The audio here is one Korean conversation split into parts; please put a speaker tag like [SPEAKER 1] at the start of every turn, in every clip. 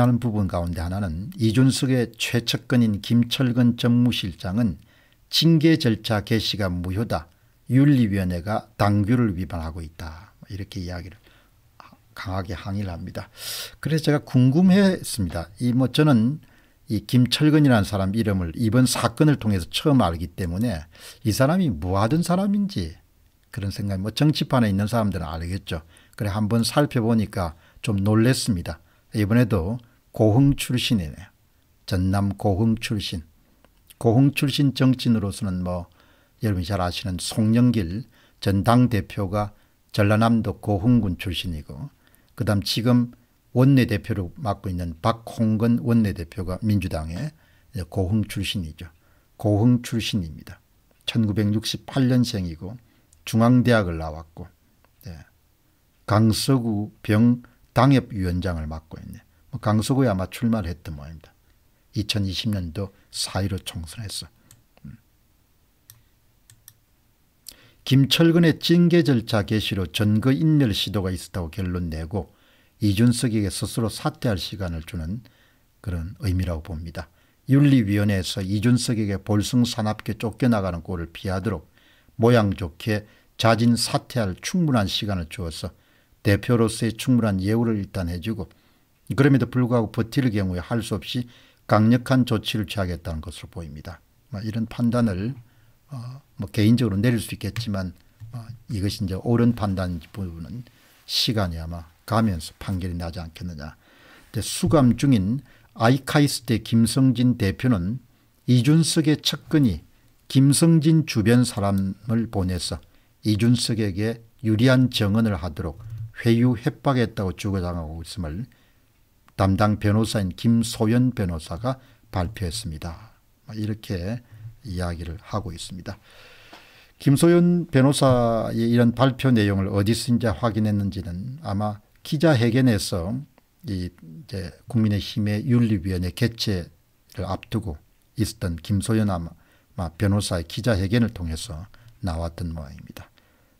[SPEAKER 1] 하는 부분 가운데 하나는 이준석의 최측근인 김철근 정무실장은 징계 절차 개시가 무효다. 윤리위원회가 당규를 위반하고 있다. 이렇게 이야기를 강하게 항의를 합니다. 그래서 제가 궁금했습니다. 이 뭐 저는 이 김철근이라는 사람 이름을 이번 사건을 통해서 처음 알기 때문에 이 사람이 뭐 하던 사람인지 그런 생각이 뭐 정치판에 있는 사람들은 알겠죠. 그래 한번 살펴보니까 좀 놀랬습니다. 이번에도 고흥 출신이네요. 전남 고흥 출신. 고흥 출신 정치인으로서는 뭐 여러분이 잘 아시는 송영길 전 당대표가 전라남도 고흥군 출신이고 그다음 지금 원내대표로 맡고 있는 박홍근 원내대표가 민주당의 고흥 출신이죠. 고흥 출신입니다. 1968년생이고 중앙대학을 나왔고 예, 강서구 병당협위원장을 맡고 있네. 뭐 강서구에 아마 출마를 했던 모양입니다. 2020년도 4.15 총선에서. 음. 김철근의 징계 절차 개시로 전거 인멸 시도가 있었다고 결론 내고 이준석에게 스스로 사퇴할 시간을 주는 그런 의미라고 봅니다. 윤리위원회에서 이준석에게 볼성 산업계 쫓겨나가는 꼴을 피하도록 모양 좋게 자진 사퇴할 충분한 시간을 주어서 대표로서의 충분한 예우를 일단 해주고 그럼에도 불구하고 버틸 경우에 할 수 없이 강력한 조치를 취하겠다는 것으로 보입니다. 뭐 이런 판단을 어, 뭐 개인적으로 내릴 수 있겠지만 어, 이것이 이제 옳은 판단 부분은 시간이 아마 가면서 판결이 나지 않겠느냐. 수감 중인 아이카이스트 김성진 대표는 이준석의 측근이 김성진 주변 사람을 보내서 이준석에게 유리한 정언을 하도록 회유 협박했다고 주장하고 있음을 담당 변호사인 김소연 변호사가 발표했습니다. 뭐 이렇게 이야기를 하고 있습니다. 김소연 변호사의 이런 발표 내용을 어디서 이제 확인했는지는 아마 기자회견에서 이 이제 국민의힘의 윤리위원회 개최를 앞두고 있었던 김소연 아마 변호사의 기자회견을 통해서 나왔던 모양입니다.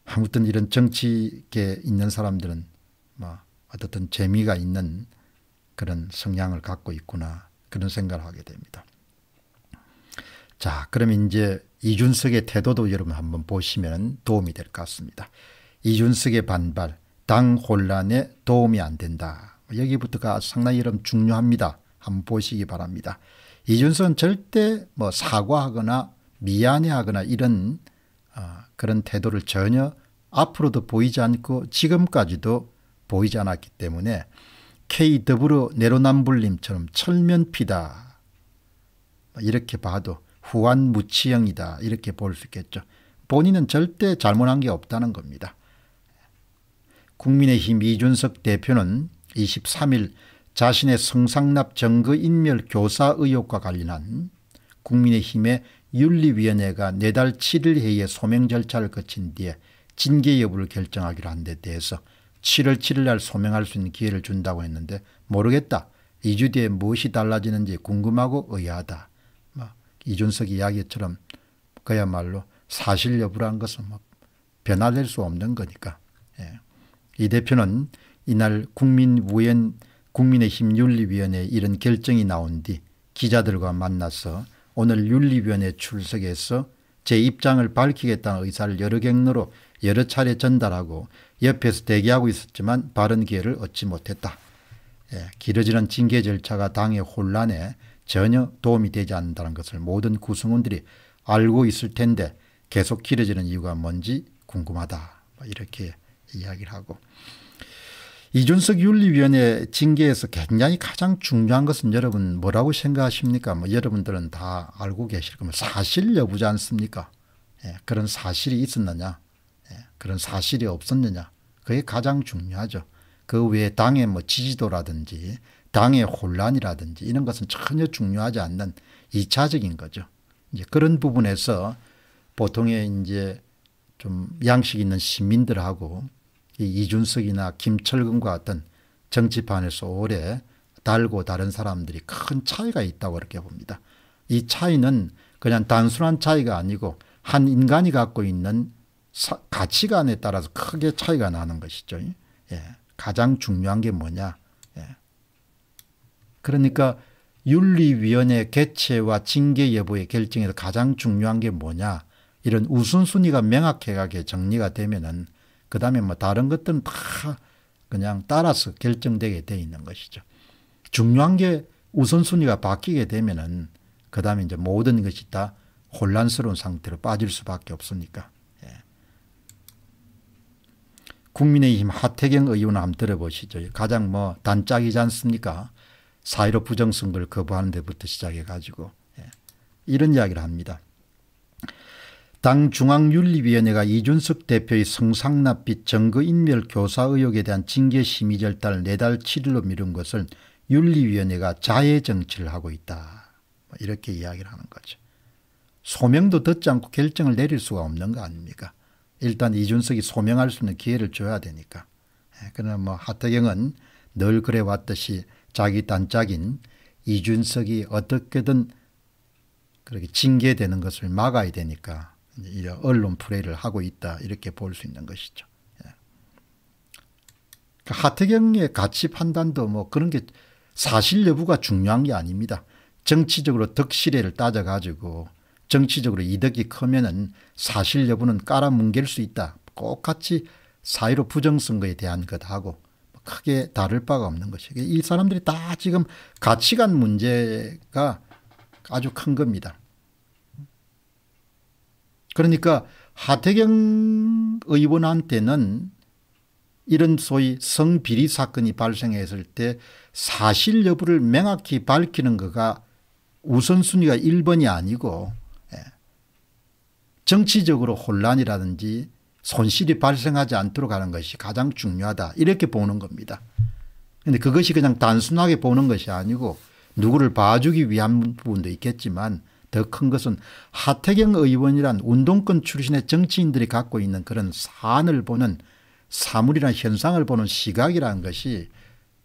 [SPEAKER 1] 아무튼 이런 정치계 있는 사람들은 뭐 어떻든 재미가 있는 그런 성향을 갖고 있구나 그런 생각을 하게 됩니다. 자, 그럼 이제 이준석의 태도도 여러분 한번 보시면 도움이 될 것 같습니다. 이준석의 반발, 당 혼란에 도움이 안 된다. 여기부터가 상당히 여러분 중요합니다. 한번 보시기 바랍니다. 이준석은 절대 뭐 사과하거나 미안해하거나 이런 어, 그런 태도를 전혀 앞으로도 보이지 않고 지금까지도 보이지 않았기 때문에 k 어 내로남불님처럼 철면피다. 이렇게 봐도 후한무치형이다. 이렇게 볼 수 있겠죠. 본인은 절대 잘못한 게 없다는 겁니다. 국민의힘 이준석 대표는 23일 자신의 성상납 정거인멸 교사 의혹과 관련한 국민의힘의 윤리위원회가 내달 7일 회의 소명 절차를 거친 뒤에 징계 여부를 결정하기로 한 데 대해서 7월 7일 날 소명할 수 있는 기회를 준다고 했는데 모르겠다. 2주 뒤에 무엇이 달라지는지 궁금하고 의아하다. 뭐 이준석 이야기처럼 그야말로 사실 여부란 것은 뭐 변화될 수 없는 거니까. 예. 이 대표는 이날 국민위원 국민의힘 윤리위원회 에 이런 결정이 나온 뒤 기자들과 만나서 오늘 윤리위원회 출석에서 제 입장을 밝히겠다는 의사를 여러 경로로 여러 차례 전달하고 옆에서 대기하고 있었지만 바른 기회를 얻지 못했다. 예, 길어지는 징계 절차가 당의 혼란에 전혀 도움이 되지 않는다는 것을 모든 구성원들이 알고 있을 텐데 계속 길어지는 이유가 뭔지 궁금하다. 뭐 이렇게 이야기를 하고 이준석 윤리위원회 징계에서 굉장히 가장 중요한 것은 여러분 뭐라고 생각하십니까? 뭐 여러분들은 다 알고 계실 겁니다. 사실 여부지 않습니까? 예, 그런 사실이 있었느냐? 예, 그런 사실이 없었느냐? 그게 가장 중요하죠. 그 외에 당의 뭐 지지도라든지 당의 혼란이라든지 이런 것은 전혀 중요하지 않는 2차적인 거죠. 이제 그런 부분에서 보통의 이제 좀 양식 있는 시민들하고 이준석이나 김철근과 같은 정치판에서 오래 달고 다른 사람들이 큰 차이가 있다고 그렇게 봅니다. 이 차이는 그냥 단순한 차이가 아니고 한 인간이 갖고 있는 사, 가치관에 따라서 크게 차이가 나는 것이죠. 예. 가장 중요한 게 뭐냐. 예. 그러니까 윤리위원회 개최와 징계 여부의 결정에서 가장 중요한 게 뭐냐. 이런 우선순위가 명확하게 정리가 되면은 그 다음에 뭐 다른 것들은 다 그냥 따라서 결정되게 돼 있는 것이죠. 중요한 게 우선순위가 바뀌게 되면은 그 다음에 이제 모든 것이 다 혼란스러운 상태로 빠질 수밖에 없으니까. 예. 국민의힘 하태경 의원 한번 들어보시죠. 가장 뭐 단짝이지 않습니까? 사회로 부정선거를 거부하는 데부터 시작해 가지고 예. 이런 이야기를 합니다. 당 중앙윤리위원회가 이준석 대표의 성상납비증거인멸 교사 의혹에 대한 징계심의 절단을 내달 7일로 미룬 것을 윤리위원회가 자해정치를 하고 있다. 뭐 이렇게 이야기를 하는 거죠. 소명도 듣지 않고 결정을 내릴 수가 없는 거 아닙니까? 일단 이준석이 소명할 수 있는 기회를 줘야 되니까. 예, 그러나 뭐 하태경은 늘 그래왔듯이 자기 단짝인 이준석이 어떻게든 그렇게 징계되는 것을 막아야 되니까 이제 언론 플레이를 하고 있다 이렇게 볼 수 있는 것이죠. 예. 그러니까 하태경의 가치 판단도 뭐 그런 게 사실 여부가 중요한 게 아닙니다. 정치적으로 덕실애를 따져가지고 정치적으로 이득이 크면은 사실 여부는 깔아뭉갤 수 있다. 똑같이 사회로 부정선거에 대한 것하고 뭐 크게 다를 바가 없는 것이에요. 이 사람들이 다 지금 가치관 문제가 아주 큰 겁니다. 그러니까 하태경 의원한테는 이런 소위 성비리 사건이 발생했을 때 사실 여부를 명확히 밝히는 거가 우선순위가 1번이 아니고 예, 정치적으로 혼란이라든지 손실이 발생하지 않도록 하는 것이 가장 중요하다 이렇게 보는 겁니다. 그런데 그것이 그냥 단순하게 보는 것이 아니고 누구를 봐주기 위한 부분도 있겠지만 더큰 것은 하태경 의원이란 운동권 출신의 정치인들이 갖고 있는 그런 사안을 보는 사물이나 현상을 보는 시각이라는 것이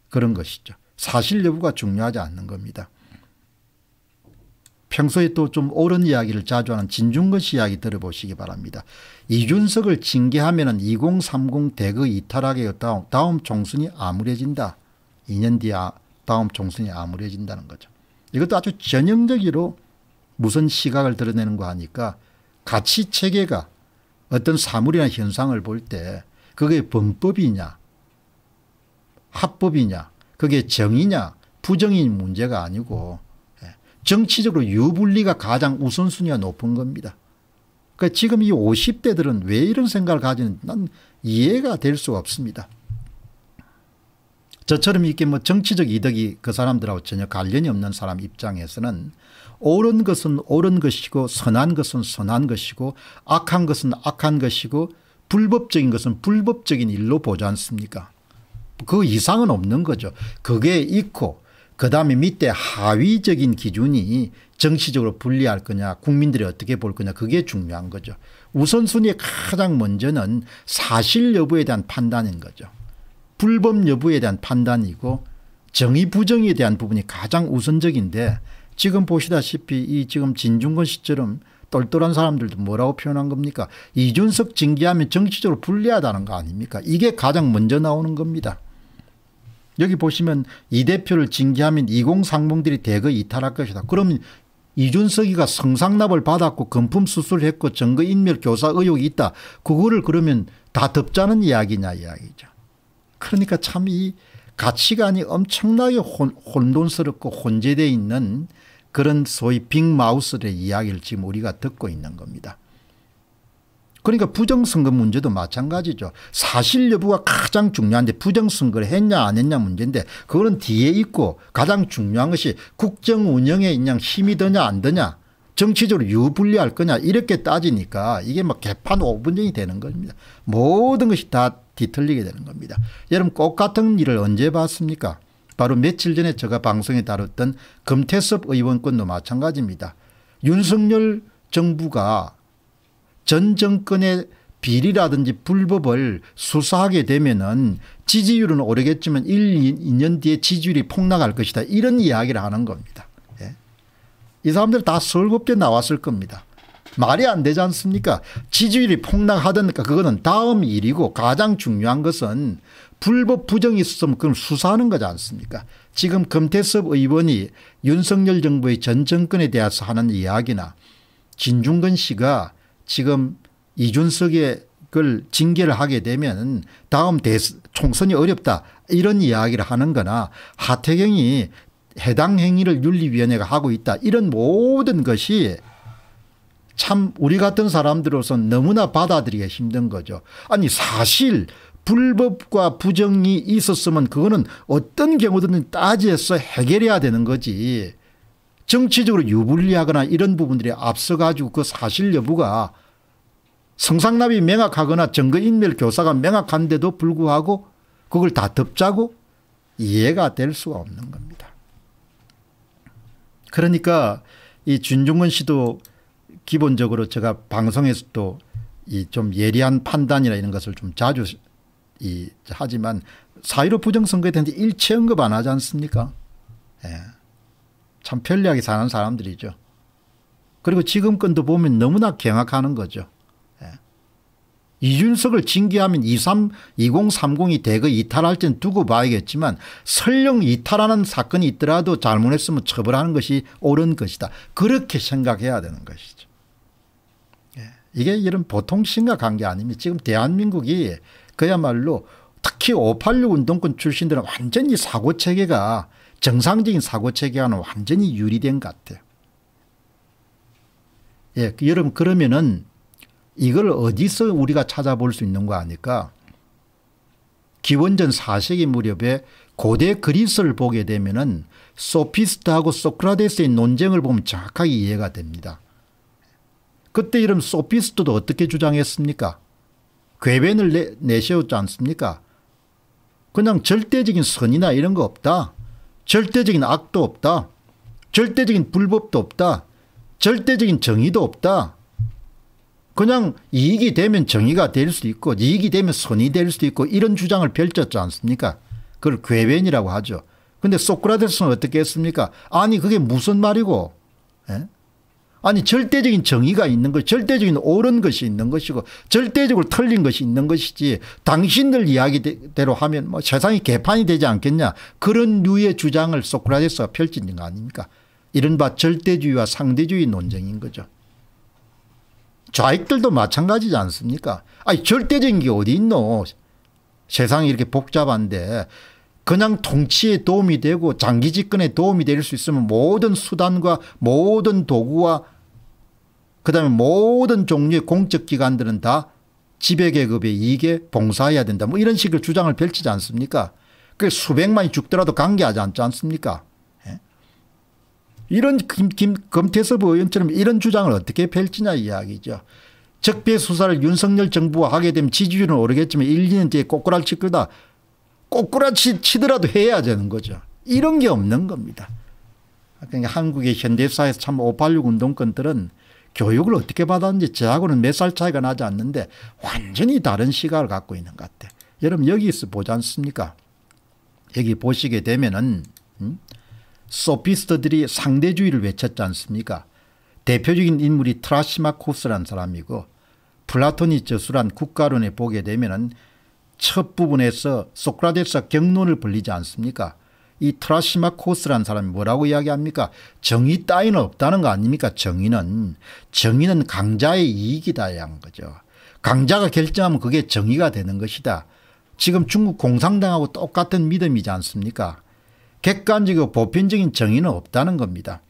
[SPEAKER 1] 그런 것이죠. 사실 여부가 중요하지 않는 겁니다. 평소에 또 좀 옳은 이야기를 자주 하는 진중근 이야기 들어보시기 바랍니다. 이준석을 징계하면 2 0 3 0 대거 이탈하게 다 다음 총선이 암울해진다. 2년 뒤에 아, 다음 총선이 암울해진다는 거죠. 이것도 아주 전형적으로 무슨 시각을 드러내는 거 하니까 가치 체계가 어떤 사물이나 현상을 볼 때 그게 범법이냐 합법이냐 그게 정의냐 부정이 문제가 아니고 예, 정치적으로 유불리가 가장 우선순위가 높은 겁니다. 그러니까 지금 이 50대들은 왜 이런 생각을 가지는지 난 이해가 될 수 없습니다. 저처럼 이렇게 뭐 정치적 이득이 그 사람들하고 전혀 관련이 없는 사람 입장에서는 옳은 것은 옳은 것이고 선한 것은 선한 것이고 악한 것은 악한 것이고 불법적인 것은 불법적인 일로 보지 않습니까 그 이상은 없는 거죠 그게 있고 그 다음에 밑에 하위적인 기준이 정치적으로 불리할 거냐 국민들이 어떻게 볼 거냐 그게 중요한 거죠 우선순위에 가장 먼저는 사실 여부에 대한 판단인 거죠 불법 여부에 대한 판단이고 정의 부정에 대한 부분이 가장 우선적인데 지금 보시다시피 이 지금 진중권 씨처럼 똘똘한 사람들도 뭐라고 표현한 겁니까? 이준석 징계하면 정치적으로 불리하다는 거 아닙니까? 이게 가장 먼저 나오는 겁니다. 여기 보시면 이 대표를 징계하면 이공3 0들이 대거 이탈할 것이다. 그러면 이준석이가 성상납을 받았고 금품 수술했고 증거인멸 교사 의혹이 있다. 그거를 그러면 다 덮자는 이야기냐 이야기죠. 그러니까 참 이 가치관이 엄청나게 혼, 혼돈스럽고 혼재되어 있는 그런 소위 빅마우스의 이야기를 지금 우리가 듣고 있는 겁니다. 그러니까 부정선거 문제도 마찬가지죠. 사실 여부가 가장 중요한데 부정선거를 했냐 안 했냐 문제인데 그거는 뒤에 있고 가장 중요한 것이 국정운영에 그냥 힘이 드냐 안 드냐 정치적으로 유불리할 거냐 이렇게 따지니까 이게 막 개판 5분쟁이 되는 겁니다. 모든 것이 다 뒤틀리게 되는 겁니다. 여러분 꽃 같은 일을 언제 봤습니까? 바로 며칠 전에 제가 방송에 다뤘던 금태섭 의원권도 마찬가지입니다. 윤석열 정부가 전 정권의 비리라든지 불법을 수사하게 되면은 지지율은 오르겠지만 1, 2년 뒤에 지지율이 폭락할 것이다. 이런 이야기를 하는 겁니다. 이 사람들 다 설겁게 나왔을 겁니다. 말이 안 되지 않습니까? 지지율이 폭락하던가 그거는 다음 일이고 가장 중요한 것은 불법 부정이 있었으면 그럼 수사하는 거지 않습니까? 지금 금태섭 의원이 윤석열 정부의 전 정권에 대해서 하는 이야기나 진중근 씨가 지금 이준석의 그걸 징계를 하게 되면 다음 대 총선이 어렵다 이런 이야기를 하는 거나 하태경이 해당 행위를 윤리위원회가 하고 있다. 이런 모든 것이 참 우리 같은 사람들로서는 너무나 받아들이기 힘든 거죠. 아니 사실 불법과 부정이 있었으면 그거는 어떤 경우든 따지해서 해결해야 되는 거지. 정치적으로 유불리하거나 이런 부분들이 앞서가지고 그 사실 여부가 성상납이 명확하거나 증거인멸 교사가 명확한데도 불구하고 그걸 다 덮자고 이해가 될 수가 없는 겁니다. 그러니까 이준종근 씨도 기본적으로 제가 방송에서도 이 좀 예리한 판단이나 이런 것을 좀 자주 이 하지만 사유로 부정선거에 대한 일체 언급 안 하지 않습니까? 예. 참 편리하게 사는 사람들이죠. 그리고 지금 건도 보면 너무나 경악하는 거죠. 이준석을 징계하면 23, 2030이 대거 이탈할 땐 두고 봐야겠지만 설령 이탈하는 사건이 있더라도 잘못했으면 처벌하는 것이 옳은 것이다. 그렇게 생각해야 되는 것이죠. 예. 이게 이런 보통 심각한 게 아닙니다. 지금 대한민국이 그야말로 특히 586 운동권 출신들은 완전히 사고체계가 정상적인 사고체계와는 완전히 유리된 것 같아요. 예, 여러분 그러면은 이걸 어디서 우리가 찾아볼 수있는거아닐까 기원전 4세기 무렵에 고대 그리스를 보게 되면은 소피스트하고 소크라테스의 논쟁을 보면 정확하게 이해가 됩니다. 그때 이런 소피스트도 어떻게 주장했습니까? 궤변을 내, 내세웠지 않습니까? 그냥 절대적인 선이나 이런 거 없다. 절대적인 악도 없다. 절대적인 불법도 없다. 절대적인 정의도 없다. 그냥 이익이 되면 정의가 될 수도 있고 이익이 되면 손이될 수도 있고 이런 주장을 펼쳤지 않습니까? 그걸 괴변이라고 하죠. 근데 소크라테스는 어떻게 했습니까? 아니 그게 무슨 말이고 에? 예? 아니 절대적인 정의가 있는 것 절대적인 옳은 것이 있는 것이고 절대적으로 틀린 것이 있는 것이지 당신들 이야기대로 하면 뭐 세상이 개판이 되지 않겠냐 그런 류의 주장을 소크라테스가 펼친 거 아닙니까? 이른바 절대주의와 상대주의 논쟁인 거죠. 좌익들도 마찬가지지 않습니까? 아니 절대적인 게 어디 있노? 세상이 이렇게 복잡한데 그냥 통치에 도움이 되고 장기 집권에 도움이 될 수 있으면 모든 수단과 모든 도구와 그다음에 모든 종류의 공적 기관들은 다 지배계급의 이익에 봉사해야 된다. 뭐 이런 식의 주장을 펼치지 않습니까? 그 수백만이 죽더라도 관계하지 않지 않습니까? 이런 김, 김, 검태섭 의원처럼 이런 주장을 어떻게 펼치냐 이야기죠. 적폐 수사를 윤석열 정부가 하게 되면 지지율은 오르겠지만 1, 2년 뒤에 꼬꾸라칠 거다. 꼬꾸라치 치더라도 해야 되는 거죠. 이런 게 없는 겁니다. 그러니까 한국의 현대사에서 참 586 운동권들은 교육을 어떻게 받았는지 저하고는 몇 살 차이가 나지 않는데 완전히 다른 시각을 갖고 있는 것 같아. 여러분 여기서 보지 않습니까? 여기 보시게 되면은 음? 소피스터들이 상대주의를 외쳤지 않습니까 대표적인 인물이 트라시마코스란 사람이고 플라톤이 저술한 국가론에 보게 되면 첫 부분에서 소크라테스가 경론을 벌리지 않습니까 이 트라시마코스란 사람이 뭐라고 이야기합니까 정의 따위는 없다는 거 아닙니까 정의는 정의는 강자의 이익이다 한 거죠 강자가 결정하면 그게 정의가 되는 것이다 지금 중국 공산당하고 똑같은 믿음이지 않습니까 객관적이고 보편적인 정의는 없다는 겁니다.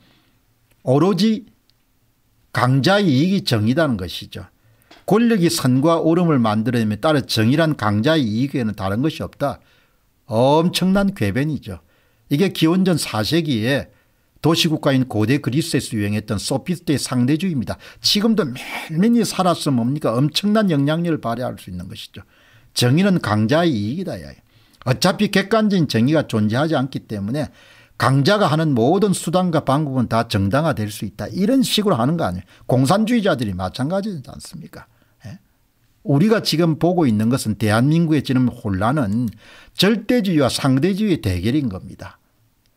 [SPEAKER 1] 오로지 강자의 이익이 정의라는 것이죠. 권력이 선과 오름을 만들어내며 따라 정의란 강자의 이익에는 다른 것이 없다. 엄청난 궤변이죠. 이게 기원전 4세기에 도시국가인 고대 그리스에서 유행했던 소피스트의 상대주의입니다. 지금도 맨맨히 살았으면 뭡니까 엄청난 영향력을 발휘할 수 있는 것이죠. 정의는 강자의 이익이다. 야. 어차피 객관적인 정의가 존재하지 않기 때문에 강자가 하는 모든 수단과 방법은 다 정당화될 수 있다. 이런 식으로 하는 거 아니에요. 공산주의자들이 마찬가지지 않습니까? 예? 우리가 지금 보고 있는 것은 대한민국의 지금 혼란은 절대주의와 상대주의의 대결인 겁니다.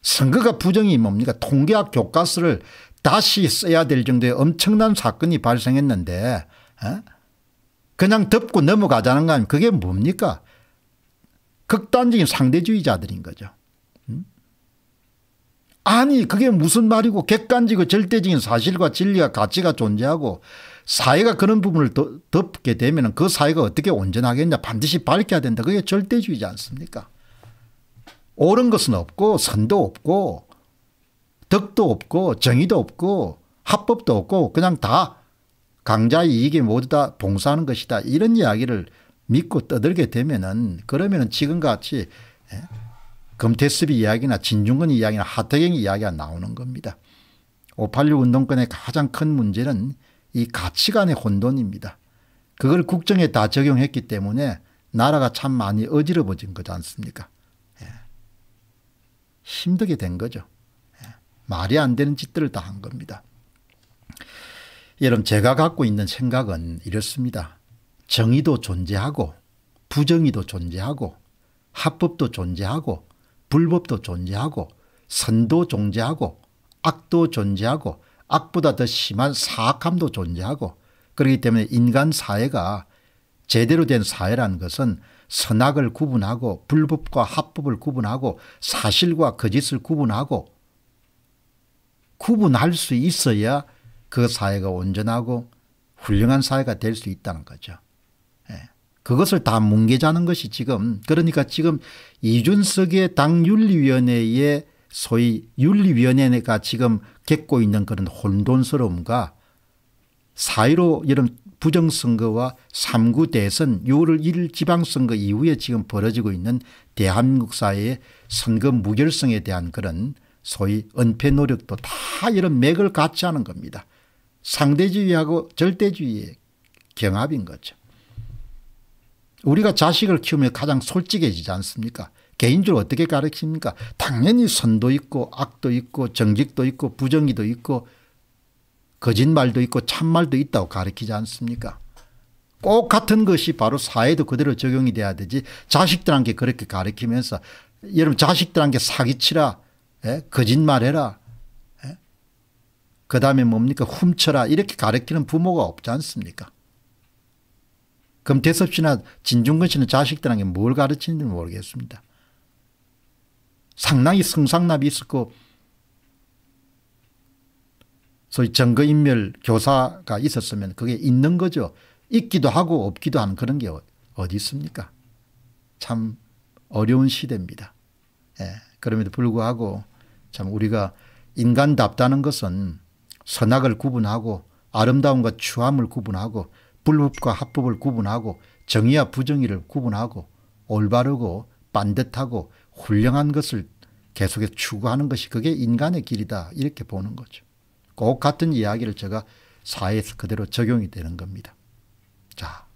[SPEAKER 1] 선거가 부정이 뭡니까? 통계학 교과서를 다시 써야 될 정도의 엄청난 사건이 발생했는데 예? 그냥 덮고 넘어가자는 거 아니면 그게 뭡니까? 극단적인 상대주의자들인 거죠. 음? 아니 그게 무슨 말이고 객관적이고 절대적인 사실과 진리와 가치가 존재하고 사회가 그런 부분을 덮게 되면 그 사회가 어떻게 온전하겠냐 반드시 밝혀야 된다. 그게 절대주의지 않습니까? 옳은 것은 없고 선도 없고 덕도 없고 정의도 없고 합법도 없고 그냥 다 강자의 이익에 모두 다 봉사하는 것이다. 이런 이야기를 믿고 떠들게 되면은 그러면은 지금같이 예? 검태섭이 이야기나 진중근 이야기나 하태경 이야기가 나오는 겁니다. 586 운동권의 가장 큰 문제는 이 가치관의 혼돈입니다. 그걸 국정에 다 적용했기 때문에 나라가 참 많이 어지러워진 거지 않습니까? 예. 힘들게 된 거죠. 예. 말이 안 되는 짓들을 다 한 겁니다. 여러분 제가 갖고 있는 생각은 이렇습니다. 정의도 존재하고 부정의도 존재하고 합법도 존재하고 불법도 존재하고 선도 존재하고 악도 존재하고 악보다 더 심한 사악함도 존재하고 그렇기 때문에 인간 사회가 제대로 된 사회라는 것은 선악을 구분하고 불법과 합법을 구분하고 사실과 거짓을 구분하고 구분할 수 있어야 그 사회가 온전하고 훌륭한 사회가 될 수 있다는 거죠. 그것을 다 뭉개자는 것이 지금 그러니까 지금 이준석의 당 윤리위원회의 소위 윤리위원회가 지금 겪고 있는 그런 혼돈스러움과 사이로 이런 부정선거와 3구 대선 6월 1일 지방선거 이후에 지금 벌어지고 있는 대한민국 사회의 선거 무결성에 대한 그런 소위 은폐 노력도 다 이런 맥을 같이 하는 겁니다. 상대주의하고 절대주의의 경합인 거죠. 우리가 자식을 키우면 가장 솔직해지지 않습니까? 개인적으로 어떻게 가르칩니까? 당연히 선도 있고 악도 있고 정직도 있고 부정이도 있고 거짓말도 있고 참말도 있다고 가르치지 않습니까? 꼭 같은 것이 바로 사회도 그대로 적용이 돼야 되지 자식들한테 그렇게 가르치면서 여러분 자식들한테 사기치라 예? 거짓말해라 예? 그 다음에 뭡니까 훔쳐라 이렇게 가르치는 부모가 없지 않습니까 그럼 대섭 씨나 진중근 씨는 자식들한테뭘 가르치는지 모르겠습니다. 상당히 성상납이 있었고 소위 정거인멸 교사가 있었으면 그게 있는 거죠. 있기도 하고 없기도 하는 그런 게 어디 있습니까? 참 어려운 시대입니다. 예, 그럼에도 불구하고 참 우리가 인간답다는 것은 선악을 구분하고 아름다움과 추함을 구분하고 불법과 합법을 구분하고 정의와 부정의를 구분하고 올바르고 반듯하고 훌륭한 것을 계속해서 추구하는 것이 그게 인간의 길이다 이렇게 보는 거죠. 꼭 같은 이야기를 제가 사회에서 그대로 적용이 되는 겁니다. 자